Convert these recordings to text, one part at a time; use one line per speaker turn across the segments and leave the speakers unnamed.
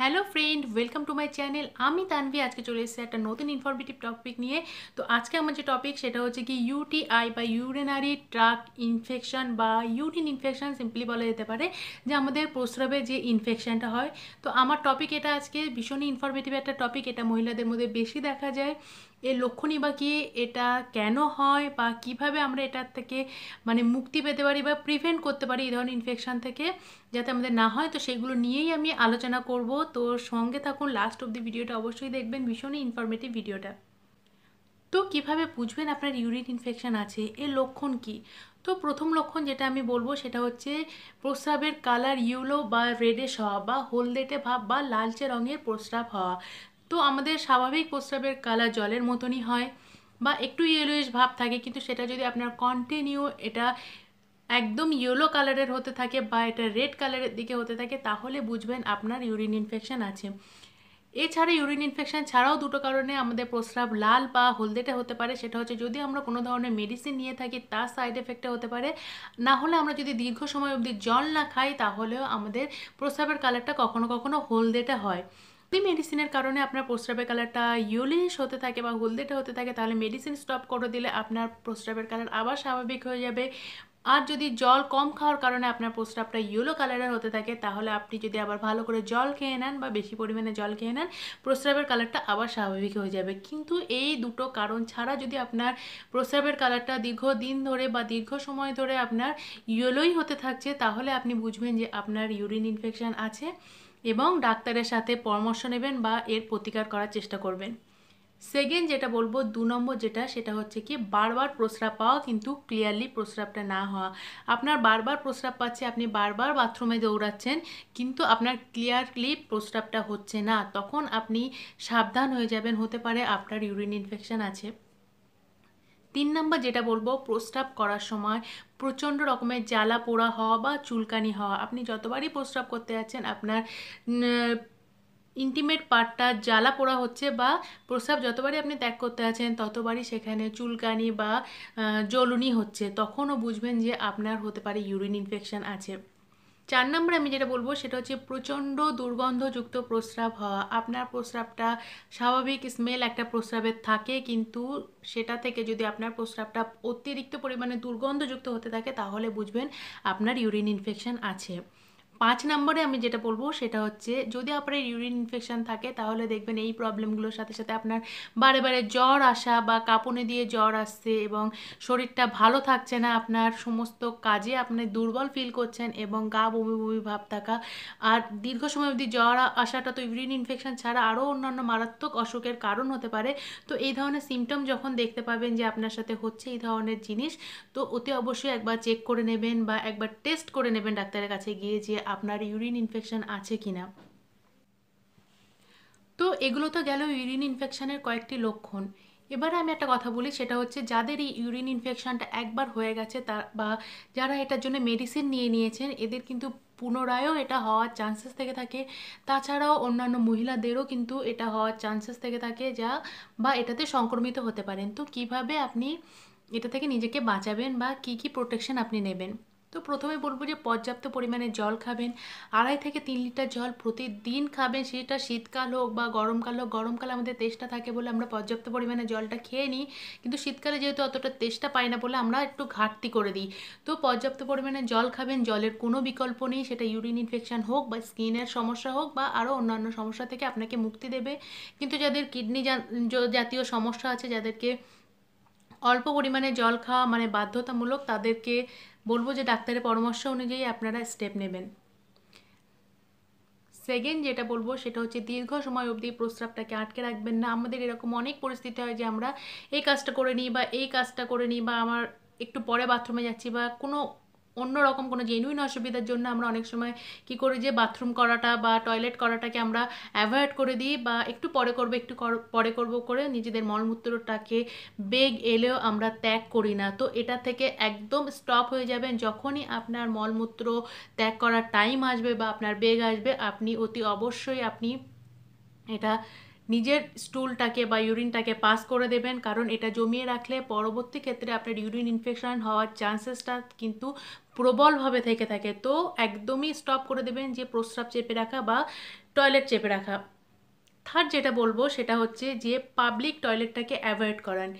hello friend welcome to my channel আমি তানভি আজকে চলে এসেছি একটা নতুন ইনফরমেটিভ টপিক নিয়ে তো আজকে আমার যে টপিক সেটা হচ্ছে কি ইউটিআই বা ইউরিনারি ট্রাক ইনফেকশান বা ইউটিন ইনফেকশান সিম্পলি বলা যেতে পারে যে আমাদের প্রস্রাবে যে ইনফেকশানটা হয় তো আমার টপিক এটা আজকে ভীষণই ইনফরমেটিভ একটা টপিক এটা মহিলাদের মধ্যে বেশি দেখা যায় এর লক্ষণই বা কী এটা কেন হয় বা কিভাবে আমরা এটার থেকে মানে মুক্তি পেতে পারি বা প্রিভেন্ট করতে পারি এই ধরনের ইনফেকশান থেকে যাতে আমাদের না হয় তো সেগুলো নিয়েই আমি আলোচনা করব তো সঙ্গে থাকুন লাস্ট অব দি ভিডিওটা অবশ্যই দেখবেন ভীষণই ইনফরমেটিভ ভিডিওটা তো কিভাবে বুঝবেন আপনার ইউরিন ইনফেকশান আছে এর লক্ষণ কি তো প্রথম লক্ষণ যেটা আমি বলবো সেটা হচ্ছে প্রস্রাবের কালার ইউলো বা রেডে হওয়া বা হলদেটে ভাব বা লালচে রঙের প্রস্রাব হওয়া তো আমাদের স্বাভাবিক প্রস্রাবের কালার জলের মতনই হয় বা একটু ইয়েলোইশ ভাব থাকে কিন্তু সেটা যদি আপনার কন্টিনিউ এটা একদম ইয়েলো কালারের হতে থাকে বা এটা রেড কালারের দিকে হতে থাকে তাহলে বুঝবেন আপনার ইউরিন ইনফেকশান আছে এছাড়া ইউরিন ইনফেকশান ছাড়াও দুটো কারণে আমাদের প্রস্রাব লাল বা হলদেটে হতে পারে সেটা হচ্ছে যদি আমরা কোনো ধরনের মেডিসিন নিয়ে থাকি তার সাইড এফেক্টে হতে পারে না হলে আমরা যদি দীর্ঘ সময় অবধি জল না খাই তাহলেও আমাদের প্রস্রাবের কালারটা কখনো কখনো হলদেটে হয় এই মেডিসিনের কারণে আপনার প্রস্রাবের কালারটা ইউলিশ হতে থাকে বা হলদেটা হতে থাকে তাহলে মেডিসিন স্টপ করে দিলে আপনার প্রস্রাবের কালার আবার স্বাভাবিক হয়ে যাবে আর যদি জল কম খাওয়ার কারণে আপনার প্রস্রাবটা ইয়েলো কালারের হতে থাকে তাহলে আপনি যদি আবার ভালো করে জল খেয়ে নেন বা বেশি পরিমাণে জল খেয়ে নেন প্রস্রাবের কালারটা আবার স্বাভাবিক হয়ে যাবে কিন্তু এই দুটো কারণ ছাড়া যদি আপনার প্রস্রাবের কালারটা দীর্ঘ দিন ধরে বা দীর্ঘ সময় ধরে আপনার ইয়েলোই হতে থাকছে তাহলে আপনি বুঝবেন যে আপনার ইউরিন ইনফেকশান আছে এবং ডাক্তারের সাথে পরামর্শ নেবেন বা এর প্রতিকার করার চেষ্টা করবেন সেকেন্ড যেটা বলবো দু নম্বর যেটা সেটা হচ্ছে কি বারবার প্রস্রাব পাওয়া কিন্তু ক্লিয়ারলি প্রস্রাবটা না হওয়া আপনার বারবার প্রস্রাব পাচ্ছে আপনি বারবার বাথরুমে দৌড়াচ্ছেন কিন্তু আপনার ক্লিয়ারলি প্রস্রাবটা হচ্ছে না তখন আপনি সাবধান হয়ে যাবেন হতে পারে আপনার ইউরিন ইনফেকশান আছে তিন নাম্বার যেটা বলবো প্রস্রাব করার সময় প্রচণ্ড রকমের জ্বালা পোড়া হওয়া বা চুলকানি হওয়া আপনি যতবারই প্রস্রাব করতে যাচ্ছেন আপনার ইন্টিমেট পার্টটা জ্বালা পোড়া হচ্ছে বা প্রস্রাব যতবারই আপনি ত্যাগ করতে আছেন ততবারই সেখানে চুলকানি বা জ্বলুনি হচ্ছে তখনও বুঝবেন যে আপনার হতে পারে ইউরিন ইনফেকশান আছে চার নম্বরে আমি যেটা বলবো সেটা হচ্ছে প্রচণ্ড দুর্গন্ধযুক্ত প্রস্রাব হওয়া আপনার প্রস্রাবটা স্বাভাবিক স্মেল একটা প্রস্রাবের থাকে কিন্তু সেটা থেকে যদি আপনার প্রস্রাবটা অতিরিক্ত পরিমাণে দুর্গন্ধযুক্ত হতে থাকে তাহলে বুঝবেন আপনার ইউরিন ইনফেকশন আছে পাঁচ নম্বরে আমি যেটা বলবো সেটা হচ্ছে যদি আপনার ইউরিন ইনফেকশান থাকে তাহলে দেখবেন এই প্রবলেমগুলোর সাথে সাথে আপনার বারে বারে জ্বর আসা বা কাপনে দিয়ে জ্বর আসছে এবং শরীরটা ভালো থাকছে না আপনার সমস্ত কাজে আপনি দুর্বল ফিল করছেন এবং গা বমি বমি ভাব থাকা আর দীর্ঘ সময় অবধি জ্বর আসাটা তো ইউরিন ইনফেকশান ছাড়া আরও অন্যান্য মারাত্মক অসুখের কারণ হতে পারে তো এই ধরনের সিমটম যখন দেখতে পাবেন যে আপনার সাথে হচ্ছে এই ধরনের জিনিস তো অতি অবশ্যই একবার চেক করে নেবেন বা একবার টেস্ট করে নেবেন ডাক্তারের কাছে গিয়ে যে আপনার ইউরিন ইনফেকশান আছে কি না তো এগুলো তো গেল ইউরিন ইনফেকশানের কয়েকটি লক্ষণ এবারে আমি একটা কথা বলি সেটা হচ্ছে যাদের এই ইউরিন ইনফেকশানটা একবার হয়ে গেছে তার বা যারা এটার জন্য মেডিসিন নিয়ে নিয়েছেন এদের কিন্তু পুনরায়ও এটা হওয়ার চান্সেস থেকে থাকে তাছাড়াও অন্যান্য মহিলাদেরও কিন্তু এটা হওয়ার চান্সেস থেকে থাকে যা বা এটাতে সংক্রমিত হতে পারেন তো কিভাবে আপনি এটা থেকে নিজেকে বাঁচাবেন বা কি কি প্রোটেকশন আপনি নেবেন তো প্রথমে বলবো যে পর্যাপ্ত পরিমাণে জল খাবেন আড়াই থেকে তিন লিটার জল প্রতিদিন খাবেন সেটা শীতকাল হোক বা গরমকাল হোক গরমকালে আমাদের তেষ্টা থাকে বলে আমরা পর্যাপ্ত পরিমাণে জলটা খেয়ে নিই কিন্তু শীতকালে যেহেতু অতটা তেষ্টা পাই না বলে আমরা একটু ঘাটতি করে দিই তো পর্যাপ্ত পরিমাণে জল খাবেন জলের কোনো বিকল্প নেই সেটা ইউরিন ইনফেকশান হোক বা স্কিনের সমস্যা হোক বা আরও অন্যান্য সমস্যা থেকে আপনাকে মুক্তি দেবে কিন্তু যাদের কিডনি জাতীয় সমস্যা আছে যাদেরকে অল্প পরিমাণে জল খাওয়া মানে বাধ্যতামূলক তাদেরকে বলবো যে ডাক্তারের পরামর্শ অনুযায়ী আপনারা স্টেপ নেবেন সেকেন্ড যেটা বলবো সেটা হচ্ছে দীর্ঘ সময় অবধি প্রস্রাবটাকে আটকে রাখবেন না আমাদের এরকম অনেক পরিস্থিতি হয় যে আমরা এই কাজটা করে নিই বা এই কাজটা করে নিই বা আমার একটু পরে বাথরুমে যাচ্ছি বা কোনো অন্য রকম কোনো জেনুইন অসুবিধার জন্য আমরা অনেক সময় কি করি যে বাথরুম করাটা বা টয়লেট করাটাকে আমরা অ্যাভয়েড করে দিই বা একটু পরে করবো একটু পরে করবো করে নিজেদের মলমূত্রটাকে বেগ এলেও আমরা ত্যাগ করি না তো এটা থেকে একদম স্টপ হয়ে যাবেন যখনই আপনার মলমূত্র ত্যাগ করার টাইম আসবে বা আপনার বেগ আসবে আপনি অতি অবশ্যই আপনি এটা নিজের স্টুলটাকে বা ইউরিনটাকে পাস করে দেবেন কারণ এটা জমিয়ে রাখলে পরবর্তী ক্ষেত্রে আপনার ইউরিন ইনফেকশন হওয়ার চান্সেসটা কিন্তু প্রবলভাবে থেকে থাকে তো একদমই স্টপ করে দেবেন যে প্রস্রাব চেপে রাখা বা টয়লেট চেপে রাখা থার্ড যেটা বলবো সেটা হচ্ছে যে পাবলিক টয়লেটটাকে অ্যাভয়েড করান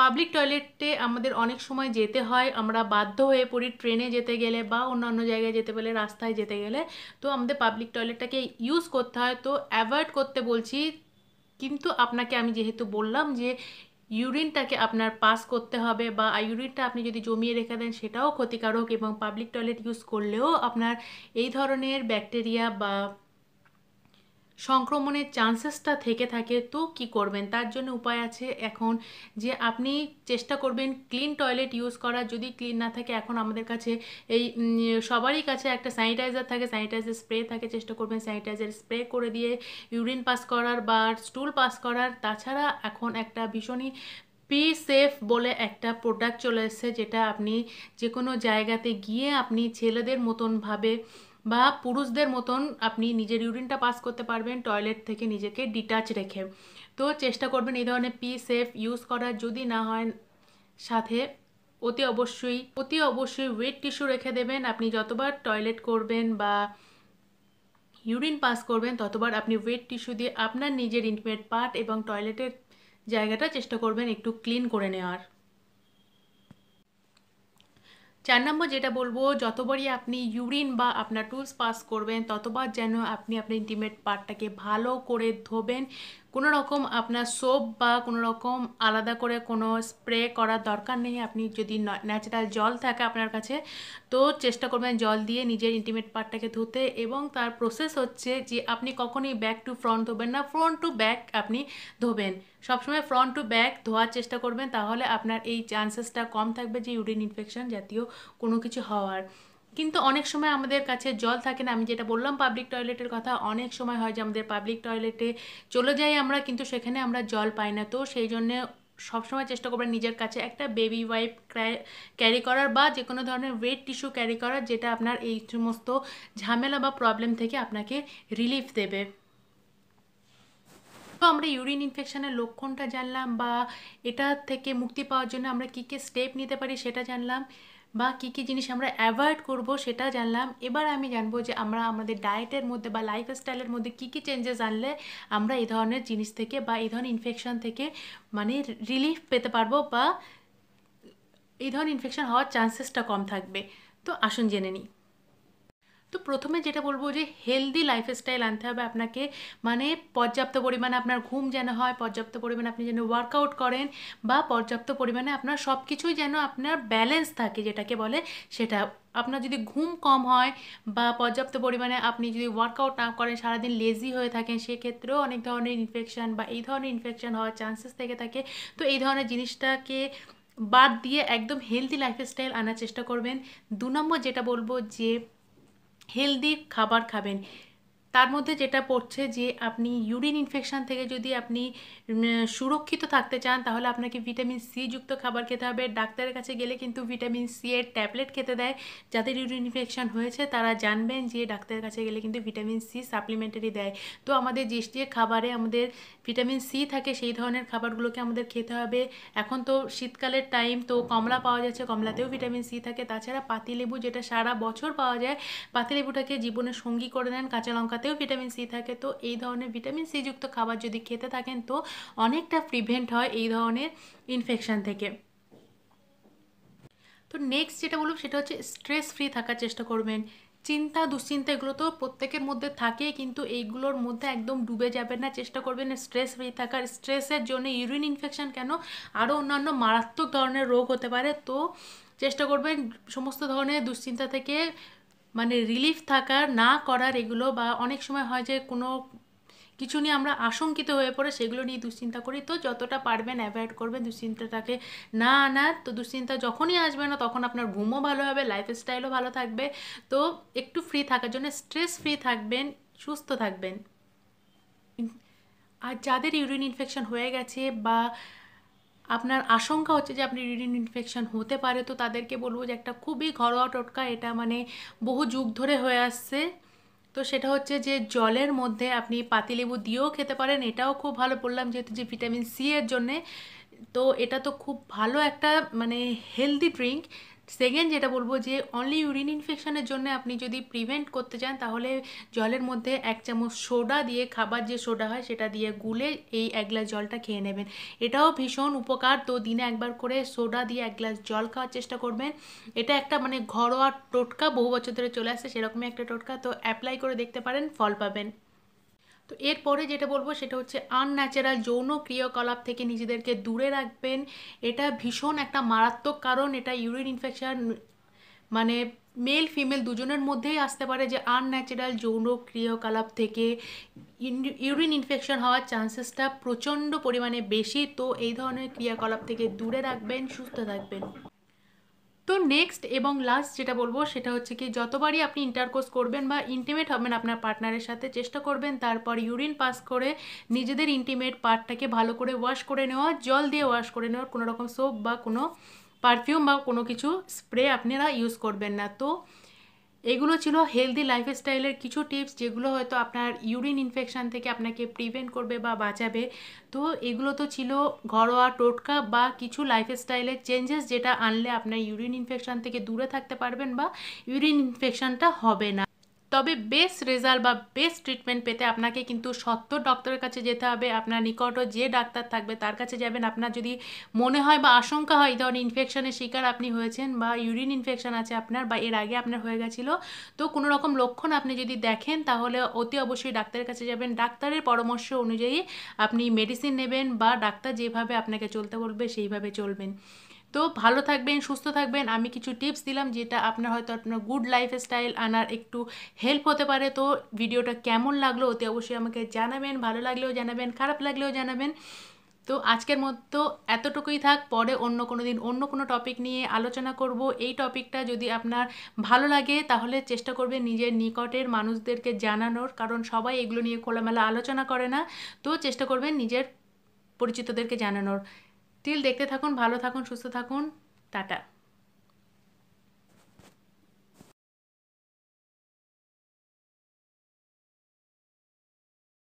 পাবলিক টয়লেটে আমাদের অনেক সময় যেতে হয় আমরা বাধ্য হয়ে পড়ি ট্রেনে যেতে গেলে বা অন্যান্য জায়গায় যেতে গেলে রাস্তায় যেতে গেলে তো আমাদের পাবলিক টয়লেটটাকে ইউজ করতে হয় তো অ্যাভয়েড করতে বলছি কিন্তু আপনাকে আমি যেহেতু বললাম যে ইউরিনটাকে আপনার পাস করতে হবে বা ইউরিনটা আপনি যদি জমিয়ে রেখে দেন সেটাও ক্ষতিকারক এবং পাবলিক টয়লেট ইউজ করলেও আপনার এই ধরনের ব্যাকটেরিয়া বা সংক্রমণের চান্সেসটা থেকে থাকে তো কি করবেন তার জন্য উপায় আছে এখন যে আপনি চেষ্টা করবেন ক্লিন টয়লেট ইউজ করার যদি ক্লিন না থাকে এখন আমাদের কাছে এই সবারই কাছে একটা স্যানিটাইজার থাকে স্যানিটাইজার স্প্রে থাকে চেষ্টা করবেন স্যানিটাইজার স্প্রে করে দিয়ে ইউরিন পাস করার বা স্টুল পাস করার তাছাড়া এখন একটা ভীষণই পি সেফ বলে একটা প্রোডাক্ট চলে এসেছে যেটা আপনি যে কোনো জায়গাতে গিয়ে আপনি ছেলেদের মতনভাবে বা পুরুষদের মতন আপনি নিজের ইউরিনটা পাস করতে পারবেন টয়লেট থেকে নিজেকে ডিটাচ রেখে তো চেষ্টা করবেন এই ধরনের পি সেফ ইউজ করার যদি না হয় সাথে অতি অবশ্যই অতি অবশ্যই ওয়েট টিস্যু রেখে দেবেন আপনি যতবার টয়লেট করবেন বা ইউরিন পাস করবেন ততবার আপনি ওয়েট টিস্যু দিয়ে আপনার নিজের ইন্টিমেট পার্ট এবং টয়লেটের জায়গাটা চেষ্টা করবেন একটু ক্লিন করে নেওয়ার চার নম্বর যেটা বলবো যতবারই আপনি ইউরিন বা আপনার টুলস পাস করবেন ততবার যেন আপনি আপনার ইন্টিমেট পার্টটাকে ভালো করে ধোবেন কোনো রকম আপনার সোপ বা কোনো রকম আলাদা করে কোনো স্প্রে করার দরকার নেই আপনি যদি ন্যাচারাল জল থাকে আপনার কাছে তো চেষ্টা করবেন জল দিয়ে নিজের ইন্টিমেট পার্টটাকে ধুতে এবং তার প্রসেস হচ্ছে যে আপনি কখনই ব্যাক টু ফ্রন্ট ধোবেন না ফ্রন্ট টু ব্যাক আপনি ধোবেন সবসময় ফ্রন্ট টু ব্যাক ধোয়ার চেষ্টা করবেন তাহলে আপনার এই চান্সেসটা কম থাকবে যে ইউরিন ইনফেকশন জাতীয় কোনো কিছু হওয়ার কিন্তু অনেক সময় আমাদের কাছে জল থাকে না আমি যেটা বললাম পাবলিক টয়লেটের কথা অনেক সময় হয় যে আমাদের পাবলিক টয়লেটে চলে যাই আমরা কিন্তু সেখানে আমরা জল পাই না তো সেই জন্যে সবসময় চেষ্টা করবেন নিজের কাছে একটা বেবি ওয়াইপ ক্যারি করার বা যে কোনো ধরনের ওয়েট টিস্যু ক্যারি করার যেটা আপনার এই সমস্ত ঝামেলা বা প্রবলেম থেকে আপনাকে রিলিফ দেবে তো আমরা ইউরিন ইনফেকশানের লক্ষণটা জানলাম বা এটা থেকে মুক্তি পাওয়ার জন্য আমরা কী কী স্টেপ নিতে পারি সেটা জানলাম বা কী কী জিনিস আমরা অ্যাভয়েড করব সেটা জানলাম এবার আমি জানবো যে আমরা আমাদের ডায়েটের মধ্যে বা লাইফস্টাইলের মধ্যে কী কী চেঞ্জেস আনলে আমরা এই ধরনের জিনিস থেকে বা এই ধরনের ইনফেকশান থেকে মানে রিলিফ পেতে পারবো বা এই ধরনের ইনফেকশান হওয়ার চান্সেসটা কম থাকবে তো আসুন জেনে নিই তো প্রথমে যেটা বলবো যে হেলদি লাইফস্টাইল আনতে হবে আপনাকে মানে পর্যাপ্ত পরিমাণে আপনার ঘুম যেন হয় পর্যাপ্ত পরিমাণে আপনি যেন ওয়ার্কআউট করেন বা পর্যাপ্ত পরিমাণে আপনার সব কিছুই যেন আপনার ব্যালেন্স থাকে যেটাকে বলে সেটা আপনার যদি ঘুম কম হয় বা পর্যাপ্ত পরিমাণে আপনি যদি ওয়ার্কআউট না করেন সারাদিন লেজি হয়ে থাকেন সেক্ষেত্রেও অনেক ধরনের ইনফেকশান বা এই ধরনের ইনফেকশান হওয়ার চান্সেস থেকে থাকে তো এই ধরনের জিনিসটাকে বাদ দিয়ে একদম হেলদি লাইফস্টাইল আনার চেষ্টা করবেন দু নম্বর যেটা বলবো যে হেলদি খাবার খাবেন তার মধ্যে যেটা পড়ছে যে আপনি ইউরিন ইনফেকশান থেকে যদি আপনি সুরক্ষিত থাকতে চান তাহলে আপনাকে ভিটামিন সি যুক্ত খাবার খেতে হবে ডাক্তারের কাছে গেলে কিন্তু ভিটামিন সি এর ট্যাবলেট খেতে দেয় যাদের ইউরিন ইনফেকশান হয়েছে তারা জানবেন যে ডাক্তারের কাছে গেলে কিন্তু ভিটামিন সি সাপ্লিমেন্টারি দেয় তো আমাদের যে যে খাবারে আমাদের ভিটামিন সি থাকে সেই ধরনের খাবারগুলোকে আমাদের খেতে হবে এখন তো শীতকালের টাইম তো কমলা পাওয়া যাচ্ছে কমলাতেও ভিটামিন সি থাকে তাছাড়া পাতিলেবু যেটা সারা বছর পাওয়া যায় পাতিলেবুটাকে জীবনের সঙ্গী করে নেন কাঁচা লঙ্কাতে তাতেও ভিটামিন সি থাকে তো এই ধরনের ভিটামিন সি যুক্ত খাবার যদি খেতে থাকেন তো অনেকটা প্রিভেন্ট হয় এই ধরনের ইনফেকশান থেকে তো নেক্সট যেটা বলব সেটা হচ্ছে স্ট্রেস ফ্রি থাকার চেষ্টা করবেন চিন্তা দুশ্চিন্তা এগুলো তো প্রত্যেকের মধ্যে থাকে কিন্তু এইগুলোর মধ্যে একদম ডুবে যাবেন না চেষ্টা করবেন স্ট্রেস ফ্রি থাকার স্ট্রেসের জন্য ইউরিন ইনফেকশান কেন আরও অন্যান্য মারাত্মক ধরনের রোগ হতে পারে তো চেষ্টা করবেন সমস্ত ধরনের দুশ্চিন্তা থেকে মানে রিলিফ থাকার না করার এগুলো বা অনেক সময় হয় যে কোনো কিছু নিয়ে আমরা আশঙ্কিত হয়ে পড়ে সেগুলো নিয়ে দুশ্চিন্তা করি তো যতটা পারবেন অ্যাভয়েড করবেন দুশ্চিন্তাটাকে না আনার তো দুশ্চিন্তা যখনই আসবে না তখন আপনার ঘুমও ভালো হবে লাইফস্টাইলও ভালো থাকবে তো একটু ফ্রি থাকার জন্য স্ট্রেস ফ্রি থাকবেন সুস্থ থাকবেন আর যাদের ইউরিন ইনফেকশন হয়ে গেছে বা আপনার আশঙ্কা হচ্ছে যে আপনি রিডিন ইনফেকশন হতে পারে তো তাদেরকে বলবো যে একটা খুবই ঘরোয়া টোটকা এটা মানে বহু যুগ ধরে হয়ে আসছে তো সেটা হচ্ছে যে জলের মধ্যে আপনি পাতিলেবু দিয়েও খেতে পারেন এটাও খুব ভালো বললাম যেহেতু যে ভিটামিন সি এর জন্যে তো এটা তো খুব ভালো একটা মানে হেলদি ড্রিঙ্ক সেকেন্ড যেটা বলবো যে অনলি ইউরিন ইনফেকশনের জন্য আপনি যদি প্রিভেন্ট করতে চান তাহলে জলের মধ্যে এক চামচ সোডা দিয়ে খাবার যে সোডা হয় সেটা দিয়ে গুলে এই এক গ্লাস জলটা খেয়ে নেবেন এটাও ভীষণ উপকার তো দিনে একবার করে সোডা দিয়ে এক গ্লাস জল খাওয়ার চেষ্টা করবেন এটা একটা মানে ঘরোয়া টোটকা বহু বছর ধরে চলে আসছে সেরকমই একটা টোটকা তো অ্যাপ্লাই করে দেখতে পারেন ফল পাবেন তো এরপরে যেটা বলবো সেটা হচ্ছে আনন্যাচারাল যৌন ক্রিয়াকলাপ থেকে নিজেদেরকে দূরে রাখবেন এটা ভীষণ একটা মারাত্মক কারণ এটা ইউরিন ইনফেকশান মানে মেল ফিমেল দুজনের মধ্যেই আসতে পারে যে আনন্যাচারাল যৌন ক্রিয়াকলাপ থেকে ইউরিন ইনফেকশন হওয়ার চান্সেসটা প্রচণ্ড পরিমাণে বেশি তো এই ধরনের ক্রিয়াকলাপ থেকে দূরে রাখবেন সুস্থ থাকবেন তো নেক্সট এবং লাস্ট যেটা বলবো সেটা হচ্ছে কি যতবারই আপনি ইন্টারকোর্স করবেন বা ইন্টিমেট হবেন আপনার পার্টনারের সাথে চেষ্টা করবেন তারপর ইউরিন পাস করে নিজেদের ইন্টিমেট পার্টটাকে ভালো করে ওয়াশ করে নেওয়া জল দিয়ে ওয়াশ করে নেওয়ার কোনো রকম সোপ বা কোনো পারফিউম বা কোনো কিছু স্প্রে আপনারা ইউজ করবেন না তো এগুলো ছিল হেলদি লাইফস্টাইলের কিছু টিপস যেগুলো হয়তো আপনার ইউরিন ইনফেকশান থেকে আপনাকে প্রিভেন্ট করবে বা বাঁচাবে তো এগুলো তো ছিল ঘরোয়া টোটকা বা কিছু লাইফস্টাইলের চেঞ্জেস যেটা আনলে আপনার ইউরিন ইনফেকশান থেকে দূরে থাকতে পারবেন বা ইউরিন ইনফেকশানটা হবে না তবে বেস্ট রেজাল্ট বা বেস্ট ট্রিটমেন্ট পেতে আপনাকে কিন্তু সত্তর ডক্টরের কাছে যেতে হবে আপনার নিকট যে ডাক্তার থাকবে তার কাছে যাবেন আপনার যদি মনে হয় বা আশঙ্কা হয় ধরুন ইনফেকশনের শিকার আপনি হয়েছেন বা ইউরিন ইনফেকশন আছে আপনার বা এর আগে আপনার হয়ে গেছিলো তো কোনো রকম লক্ষণ আপনি যদি দেখেন তাহলে অতি অবশ্যই ডাক্তারের কাছে যাবেন ডাক্তারের পরামর্শ অনুযায়ী আপনি মেডিসিন নেবেন বা ডাক্তার যেভাবে আপনাকে চলতে বলবে সেইভাবে চলবেন তো ভালো থাকবেন সুস্থ থাকবেন আমি কিছু টিপস দিলাম যেটা আপনার হয়তো আপনার গুড লাইফ স্টাইল আনার একটু হেল্প হতে পারে তো ভিডিওটা কেমন লাগলো অতি অবশ্যই আমাকে জানাবেন ভালো লাগলেও জানাবেন খারাপ লাগলেও জানাবেন তো আজকের মতো এতটুকুই থাক পরে অন্য কোনো দিন অন্য কোনো টপিক নিয়ে আলোচনা করব এই টপিকটা যদি আপনার ভালো লাগে তাহলে চেষ্টা করবেন নিজের নিকটের মানুষদেরকে জানানোর কারণ সবাই এগুলো নিয়ে খোলামেলা আলোচনা করে না তো চেষ্টা করবেন নিজের পরিচিতদেরকে জানানোর স্টিল দেখতে থাকুন ভালো থাকুন সুস্থ থাকুন টাটা